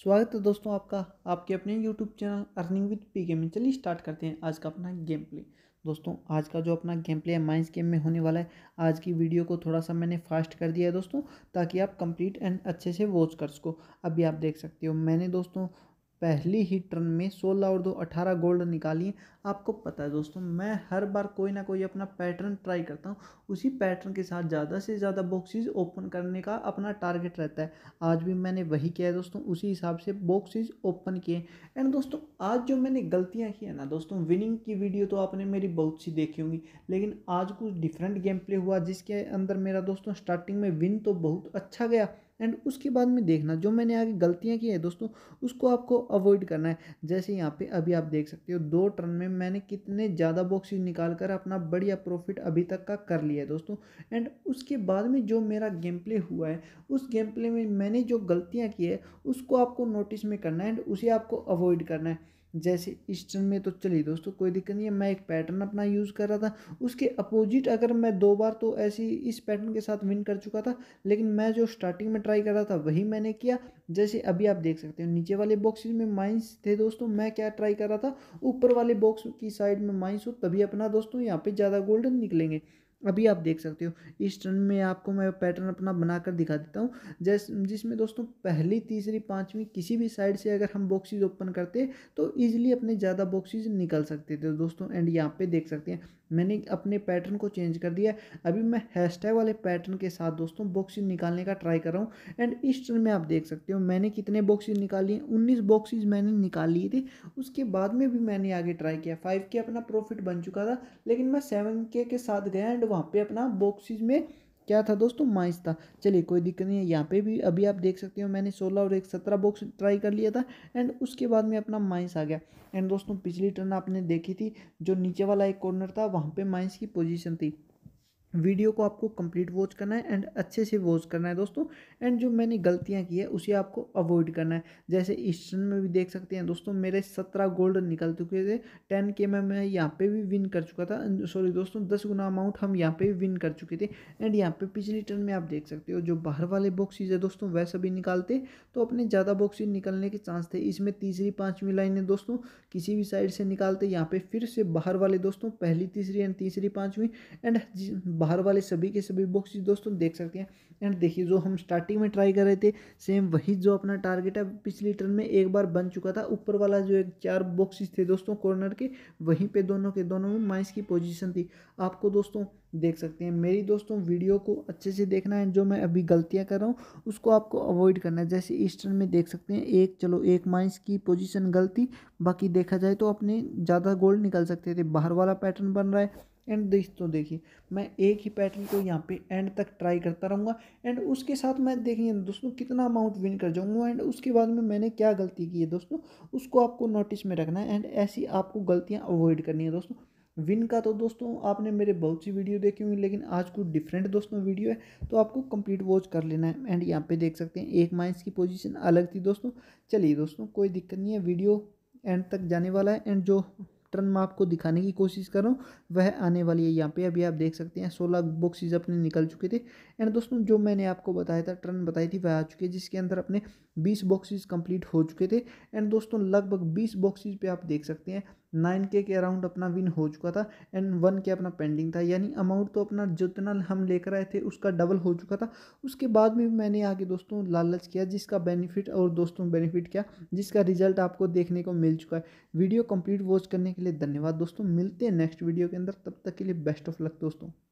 स्वागत है दोस्तों आपका आपके अपने YouTube channel earning with P gaming चलिए स्टार्ट करते हैं आज का अपना गेम प्ले दोस्तों आज का जो अपना गेम प्ले है माइंस गेम में होने वाला है आज की वीडियो को थोड़ा सा मैंने फास्ट कर दिया है दोस्तों ताकि आप कंप्लीट एंड अच्छे से वॉच कर सको अभी आप देख सकते हो मैंने दोस्तों पहली ही टर्न में सोलह और दो अठारह गोल्ड निकालिए आपको पता है दोस्तों मैं हर बार कोई ना कोई अपना पैटर्न ट्राई करता हूँ उसी पैटर्न के साथ ज़्यादा से ज़्यादा बॉक्सेस ओपन करने का अपना टारगेट रहता है आज भी मैंने वही किया है दोस्तों उसी हिसाब से बॉक्सेस ओपन किए एंड दोस्तों आज जो मैंने गलतियाँ की है ना दोस्तों विनिंग की वीडियो तो आपने मेरी बहुत सी देखी होंगी लेकिन आज कुछ डिफरेंट गेम प्ले हुआ जिसके अंदर मेरा दोस्तों स्टार्टिंग में विन तो बहुत अच्छा गया एंड उसके बाद में देखना जो मैंने आगे गलतियाँ की है दोस्तों उसको आपको अवॉइड करना है जैसे यहाँ पे अभी आप देख सकते हो दो टर्न में मैंने कितने ज़्यादा बॉक्सिस निकाल कर अपना बढ़िया प्रॉफिट अभी तक का कर लिया है दोस्तों एंड उसके बाद में जो मेरा गेम प्ले हुआ है उस गेम प्ले में मैंने जो गलतियाँ की है उसको आपको नोटिस में करना है एंड उसे आपको अवॉइड करना है जैसे ईस्टर्न में तो चलिए दोस्तों कोई दिक्कत नहीं है मैं एक पैटर्न अपना यूज़ कर रहा था उसके अपोजिट अगर मैं दो बार तो ऐसी इस पैटर्न के साथ विन कर चुका था लेकिन मैं जो स्टार्टिंग में ट्राई कर रहा था वही मैंने किया जैसे अभी आप देख सकते हो नीचे वाले बॉक्स में माइंस थे दोस्तों मैं क्या ट्राई कर रहा था ऊपर वाले बॉक्स की साइड में माइंस हो तभी अपना दोस्तों यहाँ पर ज़्यादा गोल्डन निकलेंगे अभी आप देख सकते हो इस टर्न में आपको मैं पैटर्न अपना बनाकर दिखा देता हूँ जैस जिसमें दोस्तों पहली तीसरी पाँचवीं किसी भी साइड से अगर हम बॉक्सेस ओपन करते तो ईजिली अपने ज़्यादा बॉक्सेस निकल सकते थे दोस्तों एंड यहाँ पे देख सकते हैं मैंने अपने पैटर्न को चेंज कर दिया अभी मैं हैशटैग वाले पैटर्न के साथ दोस्तों बॉक्सिस निकालने का ट्राई कर रहा हूँ एंड इस टर्न में आप देख सकते हो मैंने कितने बॉक्सेज निकाल लिए उन्नीस बॉक्सिस मैंने निकाल लिए थे उसके बाद में भी मैंने आगे ट्राई किया फाइव के अपना प्रॉफिट बन चुका था लेकिन मैं सेवन के के साथ गया एंड वहाँ पर अपना बॉक्सिस में क्या था दोस्तों माइस था चलिए कोई दिक्कत नहीं है यहाँ पे भी अभी आप देख सकते हो मैंने सोलह और एक सत्रह बॉक्स ट्राई कर लिया था एंड उसके बाद में अपना माइस आ गया एंड दोस्तों पिछली टर्न आपने देखी थी जो नीचे वाला एक कॉर्नर था वहाँ पर माइस की पोजिशन थी वीडियो को आपको कंप्लीट वॉच करना है एंड अच्छे से वॉच करना है दोस्तों एंड जो मैंने गलतियां की है उसे आपको अवॉइड करना है जैसे ईस्टर्न में भी देख सकते हैं दोस्तों मेरे सत्रह गोल्ड निकल चुके थे टेन के में मैं यहाँ पे भी विन कर चुका था सॉरी दोस्तों दस गुना अमाउंट हम यहाँ पे भी विन कर चुके थे एंड यहाँ पे पिछली टर्न में आप देख सकते हो जो बाहर वाले बॉक्सीज है दोस्तों वैसा भी निकालते तो अपने ज़्यादा बॉक्सीज निकलने के चांस थे इसमें तीसरी पाँचवीं है दोस्तों किसी भी साइड से निकालते यहाँ पे फिर से बाहर वाले दोस्तों पहली तीसरी एंड तीसरी पाँचवीं एंड बाहर वाले सभी के सभी बुक्स दोस्तों देख सकते हैं एंड देखिए जो हम स्टार्टिंग में ट्राई कर रहे थे सेम वही जो अपना टारगेट है पिछली टर्न में एक बार बन चुका था ऊपर वाला जो एक चार बॉक्सेस थे दोस्तों कॉर्नर के वहीं पे दोनों के दोनों में माइंस की पोजीशन थी आपको दोस्तों देख सकते हैं मेरी दोस्तों वीडियो को अच्छे से देखना है जो मैं अभी गलतियां कर रहा हूँ उसको आपको अवॉइड करना है जैसे इस टर्न में देख सकते हैं एक चलो एक माइंस की पोजीशन गलती बाकी देखा जाए तो अपने ज़्यादा गोल्ड निकल सकते थे बाहर वाला पैटर्न बन रहा है एंड दोस्तों देखिए मैं एक ही पैटर्न को यहाँ पे एंड तक ट्राई करता रहूँगा एंड उसके साथ मैं देखिए दोस्तों कितना अमाउंट विन कर जाऊँगा एंड उसके बाद में मैंने क्या गलती की है दोस्तों उसको आपको नोटिस में रखना है एंड ऐसी आपको गलतियाँ अवॉइड करनी है दोस्तों विन का तो दोस्तों आपने मेरे बहुत सी वीडियो देखी हुई लेकिन आज कुछ डिफरेंट दोस्तों वीडियो है तो आपको कंप्लीट वॉच कर लेना है एंड यहाँ पे देख सकते हैं एक माइंस की पोजीशन अलग थी दोस्तों चलिए दोस्तों कोई दिक्कत नहीं है वीडियो एंड तक जाने वाला है एंड जो मैं आपको दिखाने की कोशिश कर रहा हूँ वह आने वाली है यहाँ पे अभी आप देख सकते हैं सोलह बॉक्सेज अपने निकल चुके थे एंड दोस्तों जो मैंने आपको बताया था टर्न बताई थी वह आ चुकी है जिसके अंदर अपने बीस बॉक्सेज कंप्लीट हो चुके थे एंड दोस्तों लगभग बीस बॉक्सेज पे आप देख सकते हैं नाइन के के अराउंड अपना विन हो चुका था एंड वन के अपना पेंडिंग था यानी अमाउंट तो अपना जितना हम लेकर आए थे उसका डबल हो चुका था उसके बाद में मैंने आगे दोस्तों लालच किया जिसका बेनिफिट और दोस्तों बेनिफिट क्या जिसका रिजल्ट आपको देखने को मिल चुका है वीडियो कंप्लीट वॉच करने के लिए धन्यवाद दोस्तों मिलते हैं नेक्स्ट वीडियो के अंदर तब तक के लिए बेस्ट ऑफ लक दोस्तों